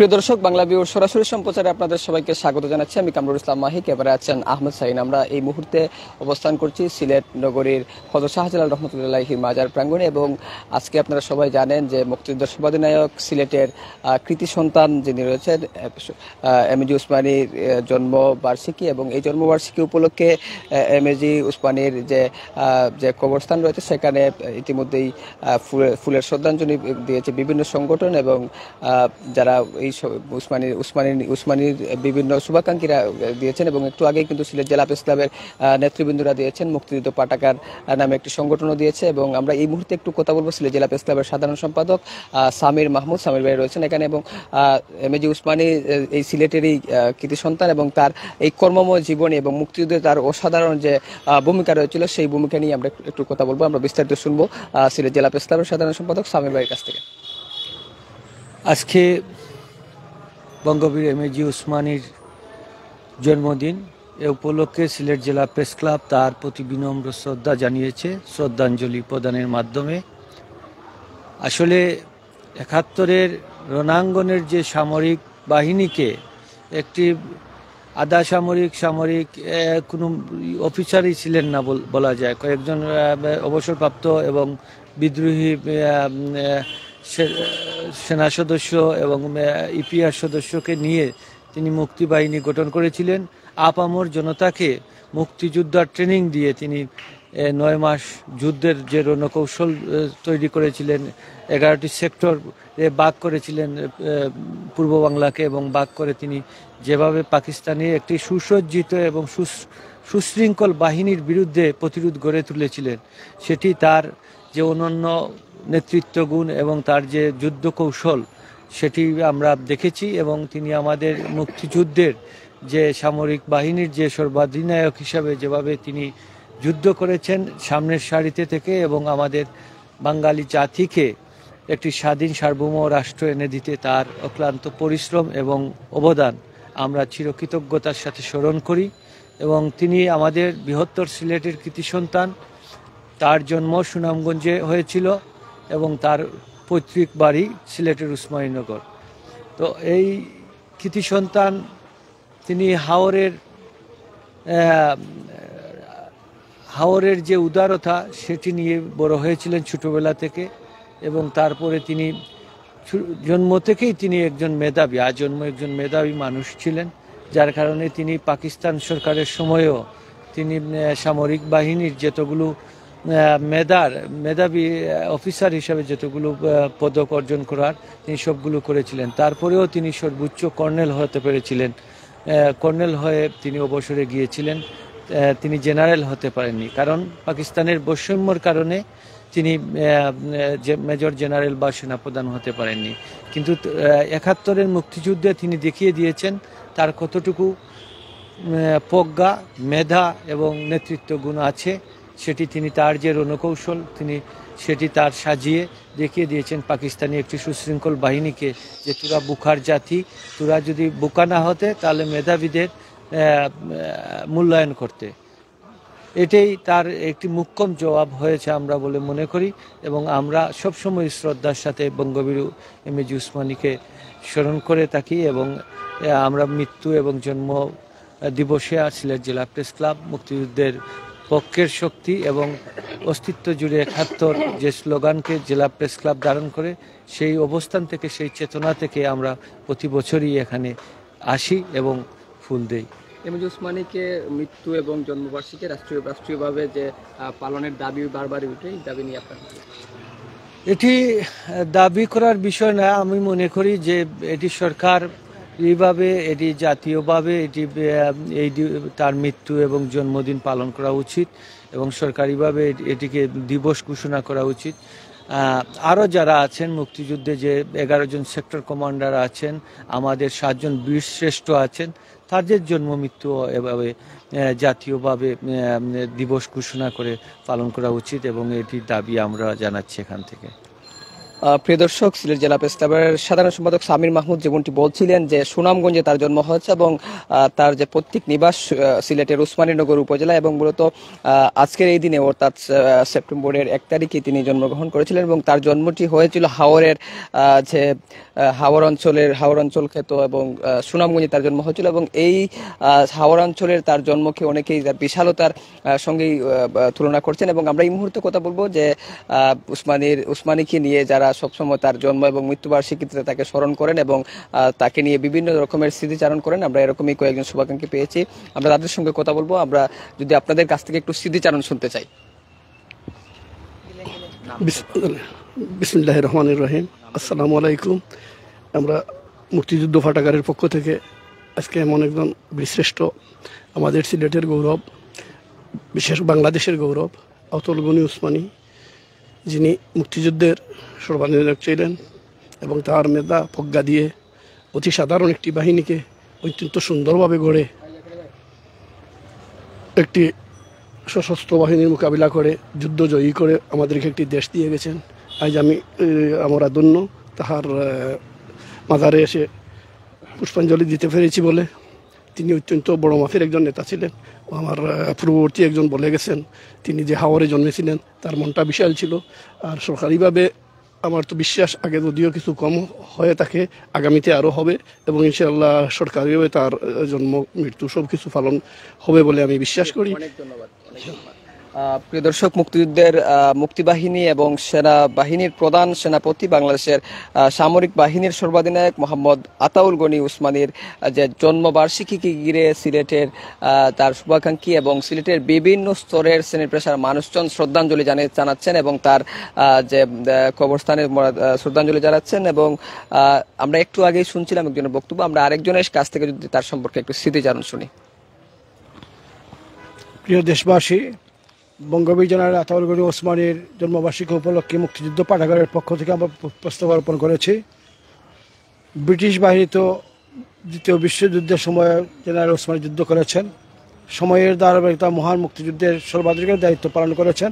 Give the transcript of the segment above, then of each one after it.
প্রিয় দর্শক বাংলা বিউর সরাসরি সম্প্রচারে আপনাদের সবাইকে স্বাগত জানাচ্ছি আমি কামরুল ইসলাম মাহিক এবারে আছেন আহমদ সাইন আমরা এই মুহূর্তে অবস্থান করছি সিলেট নগরীর হজর শাহজালাল রহমতুল্লাহি মাজার প্রাঙ্গণে এবং আজকে আপনারা সবাই জানেন যে মুক্তিযুদ্ধ সর্বাধিনায়ক সিলেটের কৃতি সন্তান যিনি রয়েছেন এমএজি উসমানির জন্মবার্ষিকী এবং এই জন্মবার্ষিকী উপলক্ষে এমএজি উসমানির যে যে কবরস্থান রয়েছে সেখানে ইতিমধ্যেই ফুলের শ্রদ্ধাঞ্জলি দিয়েছে বিভিন্ন সংগঠন এবং যারা এই এই উসমানির উসমানির উসমানির বিভিন্ন শুভাকাঙ্ক্ষীরা দিয়েছেন এবং একটু আগেই কিন্তু সিলেট জেলা প্রেস ক্লাবের নেতৃবৃন্দরা দিয়েছেন মুক্তিযুদ্ধ পাটাকার নামে একটি সংগঠনও দিয়েছে এবং আমরা এই মুহূর্তে একটু কথা বলবো সিলেট জেলা প্রেস সাধারণ সম্পাদক সামির মাহমুদ সামির ভাই রয়েছেন এখানে এবং এম এজি উসমানি এই সিলেটেরই কৃতি সন্তান এবং তার এই কর্মময় জীবনে এবং মুক্তিযুদ্ধে তার অসাধারণ যে ভূমিকা রয়েছিল সেই ভূমিকা নিয়ে আমরা একটু কথা বলবো আমরা বিস্তারিত শুনবো সিলেট জেলা প্রেস সাধারণ সম্পাদক সামির ভাইয়ের কাছ থেকে আজকে বঙ্গবীর এম এজি উসমানির জন্মদিন এ উপলক্ষে সিলেট জেলা প্রেস ক্লাব তার প্রতি বিনম্র শ্রদ্ধা জানিয়েছে শ্রদ্ধাঞ্জলি প্রদানের মাধ্যমে আসলে একাত্তরের রণাঙ্গনের যে সামরিক বাহিনীকে একটি আধা সামরিক সামরিক কোনো অফিসারই ছিলেন না বলা যায় কয়েকজন অবসরপ্রাপ্ত এবং বিদ্রোহী সেনা সদস্য এবং ইপিআর সদস্যকে নিয়ে তিনি মুক্তিবাহিনী গঠন করেছিলেন আপামর জনতাকে মুক্তিযোদ্ধার ট্রেনিং দিয়ে তিনি নয় মাস যুদ্ধের যে রণকৌশল তৈরি করেছিলেন এগারোটি সেক্টর বাক করেছিলেন পূর্ব বাংলাকে এবং বাক করে তিনি যেভাবে পাকিস্তানি একটি সুসজ্জিত এবং সুশৃঙ্খল বাহিনীর বিরুদ্ধে প্রতিরোধ গড়ে তুলেছিলেন সেটি তার যে অনন্য নেতৃত্বগুণ এবং তার যে যুদ্ধ কৌশল সেটি আমরা দেখেছি এবং তিনি আমাদের মুক্তিযুদ্ধের যে সামরিক বাহিনীর যে সর্বাধিনায়ক হিসাবে যেভাবে তিনি যুদ্ধ করেছেন সামনের সারিতে থেকে এবং আমাদের বাঙালি জাতিকে একটি স্বাধীন সার্বভৌম রাষ্ট্র এনে দিতে তার অক্লান্ত পরিশ্রম এবং অবদান আমরা চিরকৃতজ্ঞতার সাথে স্মরণ করি এবং তিনি আমাদের বৃহত্তর সিলেটের কৃতি সন্তান তার জন্ম সুনামগঞ্জে হয়েছিল এবং তার পৈতৃক বাড়ি সিলেটের উসমানীনগর তো এই কৃতি সন্তান তিনি হাওরের হাওরের যে উদারতা সেটি নিয়ে বড় হয়েছিলেন ছোটোবেলা থেকে এবং তারপরে তিনি জন্ম থেকেই তিনি একজন মেধাবী জন্ম একজন মেধাবী মানুষ ছিলেন যার কারণে তিনি পাকিস্তান সরকারের সময়ও তিনি সামরিক বাহিনীর যতগুলো মেধার মেধাবী অফিসার হিসাবে যতগুলো পদক অর্জন করার তিনি সবগুলো করেছিলেন তারপরেও তিনি সর্বোচ্চ কর্নেল হতে পেরেছিলেন কর্নেল হয়ে তিনি অবসরে গিয়েছিলেন তিনি জেনারেল হতে পারেননি কারণ পাকিস্তানের বৈষম্যর কারণে তিনি মেজর জেনারেল বা সেনাপ্রধান হতে পারেননি কিন্তু একাত্তরের মুক্তিযুদ্ধে তিনি দেখিয়ে দিয়েছেন তার কতটুকু প্রজ্ঞা মেধা এবং নেতৃত্ব গুণ আছে সেটি তিনি তার যে রণকৌশল তিনি সেটি তার সাজিয়ে দেখিয়ে দিয়েছেন পাকিস্তানি একটি সুশৃঙ্খল বাহিনীকে যে তোরা বুখার জাতি তোরা যদি বুকা না হতে তাহলে মেধাবীদের মূল্যায়ন করতে এটাই তার একটি মুখ্যম জবাব হয়েছে আমরা বলে মনে করি এবং আমরা সবসময় শ্রদ্ধার সাথে বঙ্গবীর এম এজি উসমানীকে স্মরণ করে থাকি এবং আমরা মৃত্যু এবং জন্ম দিবসে সিলেট জেলা প্রেস ক্লাব মুক্তিযুদ্ধের পক্ষের শক্তি এবং অস্তিত্ব জুড়ে একাত্তর যে স্লোগানকে জেলা প্রেস ক্লাব ধারণ করে সেই অবস্থান থেকে সেই চেতনা থেকে আমরা প্রতি বছরই এখানে আসি এবং ফুল দেই এমজি উসমানীকে মৃত্যু এবং জন্মবার্ষিকী রাষ্ট্রীয় রাষ্ট্রীয়ভাবে যে পালনের দাবি বারবারই উঠে এই দাবি নিয়ে আপনার এটি দাবি করার বিষয় না আমি মনে করি যে এটি সরকার এইভাবে এটি জাতীয়ভাবে এটি এই তার মৃত্যু এবং জন্মদিন পালন করা উচিত এবং সরকারিভাবে এটিকে দিবস ঘোষণা করা উচিত আরও যারা আছেন মুক্তিযুদ্ধে যে এগারো জন সেক্টর কমান্ডার আছেন আমাদের সাতজন বীর শ্রেষ্ঠ আছেন তাদের জন্ম মৃত্যু এভাবে জাতীয়ভাবে দিবস ঘোষণা করে পালন করা উচিত এবং এটির দাবি আমরা জানাচ্ছি এখান থেকে প্রিয় দর্শক সিলেট জেলা প্রেস ক্লাবের সাধারণ সম্পাদক সামির মাহমুদ যেমনটি বলছিলেন যে সুনামগঞ্জে তার জন্ম হয়েছে এবং তার যে পৈতৃক নিবাস সিলেটের উসমানীনগর উপজেলা এবং মূলত আজকের এই দিনে অর্থাৎ সেপ্টেম্বরের এক তারিখে তিনি জন্মগ্রহণ করেছিলেন এবং তার জন্মটি হয়েছিল হাওরের যে হাওড় অঞ্চলের হাওড় অঞ্চল খেত এবং সুনামগঞ্জে তার জন্ম হয়েছিল এবং এই হাওড় অঞ্চলের তার জন্মকে অনেকেই তার বিশালতার সঙ্গেই তুলনা করছেন এবং আমরা এই মুহূর্তে কথা বলবো যে উসমানীর উসমানীকে নিয়ে যারা সবসময় তার জন্ম এবং মৃত্যুবার্ষিকীতে তাকে স্মরণ করেন এবং তাকে নিয়ে বিভিন্ন রকমের স্মৃতিচারণ করেন আমরা এরকমই কয়েকজন শুভাকাঙ্ক্ষী পেয়েছি আমরা তাদের সঙ্গে কথা বলবো আমরা যদি আপনাদের কাছ থেকে একটু স্মৃতিচারণ শুনতে চাই বিসমুল্লাহ রহমান রহিম আসসালামু আলাইকুম আমরা মুক্তিযুদ্ধ ফাটাগারের পক্ষ থেকে আজকে এমন একজন বীরশ্রেষ্ঠ আমাদের সিলেটের গৌরব বিশেষ বাংলাদেশের গৌরব অতল গনি উসমানী যিনি মুক্তিযুদ্ধের সর্বাধিনায়ক ছিলেন এবং তার মেধা প্রজ্ঞা দিয়ে অতি সাধারণ একটি বাহিনীকে অত্যন্ত সুন্দরভাবে গড়ে একটি সশস্ত্র বাহিনীর মোকাবিলা করে যুদ্ধ জয়ী করে আমাদেরকে একটি দেশ দিয়ে গেছেন আজ আমি আমরা দন্য তাহার মাদারে এসে পুষ্পাঞ্জলি দিতে পেরেছি বলে তিনি অত্যন্ত বড় মাফের একজন নেতা ছিলেন আমার পূর্ববর্তী একজন বলে গেছেন তিনি যে হাওয়ারে জন্মেছিলেন তার মনটা বিশাল ছিল আর সরকারিভাবে আমার তো বিশ্বাস আগে যদিও কিছু কম হয়ে থাকে আগামীতে আরও হবে এবং ইনশাআল্লাহ সরকারিভাবে তার জন্ম মৃত্যু সব কিছু পালন হবে বলে আমি বিশ্বাস করি ধন্যবাদ প্রিয় দর্শক মুক্তিযুদ্ধের মুক্তিবাহিনী এবং সেনা বাহিনীর প্রধান সেনাপতি বাংলাদেশের সামরিক বাহিনীর সর্বাধিনায়ক মোহাম্মদ আতাউল গনি উসমানির যে জন্মবার্ষিকীকে ঘিরে সিলেটের তার শুভাকাঙ্ক্ষী এবং সিলেটের বিভিন্ন স্তরের শ্রেণীর পেশার মানুষজন শ্রদ্ধাঞ্জলি জানিয়ে জানাচ্ছেন এবং তার যে কবরস্থানে শ্রদ্ধাঞ্জলি জানাচ্ছেন এবং আমরা একটু আগেই শুনছিলাম একজনের বক্তব্য আমরা আরেকজনের কাছ থেকে যদি তার সম্পর্কে একটু স্মৃতিচারণ শুনি প্রিয় দেশবাসী বঙ্গবিজনার আতাউলগড়ি ওসমানের জন্মবার্ষিকী উপলক্ষে মুক্তিযুদ্ধ পাঠাগারের পক্ষ থেকে আমরা প্রস্তাব অর্পণ করেছি ব্রিটিশ বাহিনী তো দ্বিতীয় বিশ্বযুদ্ধের সময় জেনারেল ওসমান যুদ্ধ করেছেন সময়ের ধারাবাহিকতা মহান মুক্তিযুদ্ধের সর্বাধিকের দায়িত্ব পালন করেছেন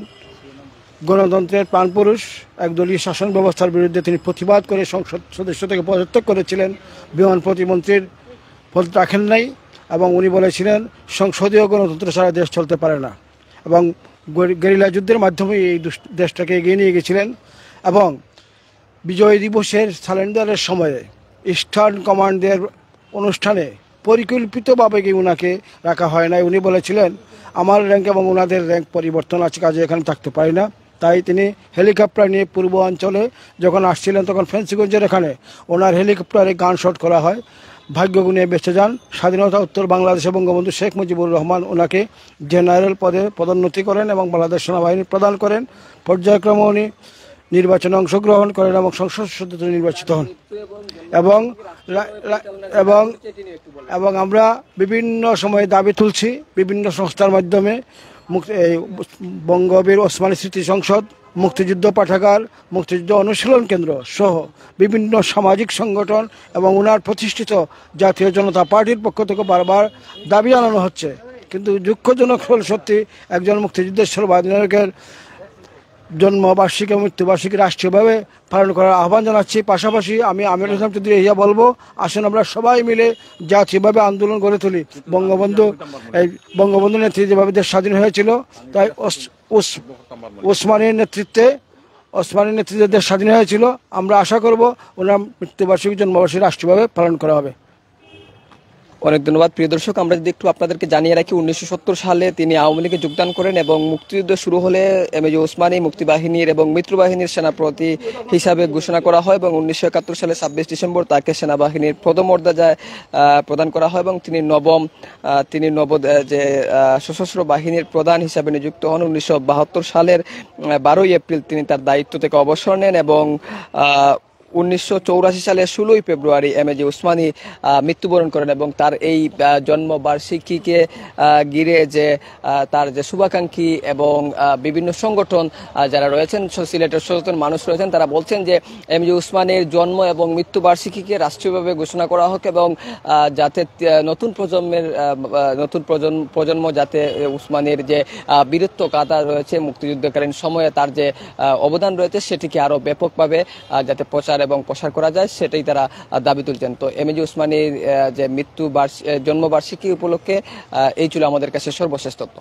গণতন্ত্রের প্রাণপুরুষ একদলীয় শাসন ব্যবস্থার বিরুদ্ধে তিনি প্রতিবাদ করে সংসদ সদস্য থেকে পদত্যাগ করেছিলেন বিমান প্রতিমন্ত্রীর ফল রাখেন নাই এবং উনি বলেছিলেন সংসদীয় গণতন্ত্র ছাড়া দেশ চলতে পারে না এবং গেরিলা যুদ্ধের মাধ্যমে এই দেশটাকে এগিয়ে নিয়ে গেছিলেন এবং বিজয় দিবসের সালেন্ডারের সময়ে ইস্টার্ন কমান্ডের অনুষ্ঠানে পরিকল্পিতভাবে কি ওনাকে রাখা হয় নাই উনি বলেছিলেন আমার র্যাঙ্ক এবং ওনাদের র্যাঙ্ক পরিবর্তন আছে কাজে এখানে থাকতে পারি না তাই তিনি হেলিকপ্টার নিয়ে পূর্ব অঞ্চলে যখন আসছিলেন তখন ফেন্সিগঞ্জের এখানে ওনার হেলিকপ্টারে গান শট করা হয় ভাগ্যগুণে বেঁচে যান স্বাধীনতা উত্তর বাংলাদেশে বঙ্গবন্ধু শেখ মুজিবুর রহমান ওনাকে জেনারেল পদে পদোন্নতি করেন এবং বাংলাদেশ সেনাবাহিনী প্রদান করেন পর্যায়ক্রমে উনি নির্বাচনে অংশগ্রহণ করেন এবং সংসদ সদস্য নির্বাচিত হন এবং এবং এবং আমরা বিভিন্ন সময়ে দাবি তুলছি বিভিন্ন সংস্থার মাধ্যমে বঙ্গবীর ওসমানী স্মৃতি সংসদ মুক্তিযুদ্ধ পাঠাগার মুক্তিযুদ্ধ অনুশীলন কেন্দ্র সহ বিভিন্ন সামাজিক সংগঠন এবং উনার প্রতিষ্ঠিত জাতীয় জনতা পার্টির পক্ষ থেকে বারবার দাবি জানানো হচ্ছে কিন্তু দুঃখজনক হল সত্যি একজন মুক্তিযুদ্ধের সর্বাধিনায়কের জন্মবার্ষিকী এবং মৃত্যুবার্ষিকী রাষ্ট্রীয়ভাবে পালন করার আহ্বান জানাচ্ছি পাশাপাশি আমি আমির হোসেন চৌধুরী ইয়া বলবো আসুন আমরা সবাই মিলে জাতীয়ভাবে আন্দোলন গড়ে তুলি বঙ্গবন্ধু এই বঙ্গবন্ধুর নেতৃত্বে যেভাবে দেশ স্বাধীন হয়েছিল তাই ওসমানের নেতৃত্বে ওসমানের নেতৃত্বে দেশ স্বাধীন হয়েছিল আমরা আশা করব ওনার মৃত্যুবার্ষিকী জন্মবার্ষিকী রাষ্ট্রীয়ভাবে পালন করা হবে অনেক ধন্যবাদ প্রিয় দর্শক আমরা যদি একটু আপনাদেরকে জানিয়ে রাখি উনিশশো সালে তিনি আওয়ামী লীগে যোগদান করেন এবং মুক্তিযুদ্ধ শুরু হলে এম এ ওসমানী মুক্তিবাহিনীর এবং মিত্রবাহিনীর সেনাপতি হিসাবে ঘোষণা করা হয় এবং উনিশশো সালে ছাব্বিশ ডিসেম্বর তাকে সেনাবাহিনীর প্রথম মর্যাদায় প্রদান করা হয় এবং তিনি নবম তিনি নব যে সশস্ত্র বাহিনীর প্রধান হিসাবে নিযুক্ত হন উনিশশো সালের বারোই এপ্রিল তিনি তার দায়িত্ব থেকে অবসর নেন এবং উনিশশো সালে ষোলোই ফেব্রুয়ারি এম এ উসমানী মৃত্যুবরণ করেন এবং তার এই জন্মবার্ষিকীকে ঘিরে যে তার যে শুভাকাঙ্ক্ষী এবং বিভিন্ন সংগঠন যারা রয়েছেন সিলেটের সচেতন মানুষ রয়েছেন তারা বলছেন যে এম জি উসমানের জন্ম এবং মৃত্যুবার্ষিকীকে রাষ্ট্রীয়ভাবে ঘোষণা করা হোক এবং যাতে নতুন প্রজন্মের নতুন প্রজন্ম প্রজন্ম যাতে উসমানের যে বীরত্ব কাদা রয়েছে মুক্তিযুদ্ধকালীন সময়ে তার যে অবদান রয়েছে সেটিকে আরও ব্যাপকভাবে যাতে প্রচার প্রচার এবং প্রসার করা যায় সেটাই তারা দাবি তুলছেন তো এম এজি উসমানির যে মৃত্যু বার্ষিক জন্মবার্ষিকী উপলক্ষে এই ছিল আমাদের কাছে সর্বশেষ তথ্য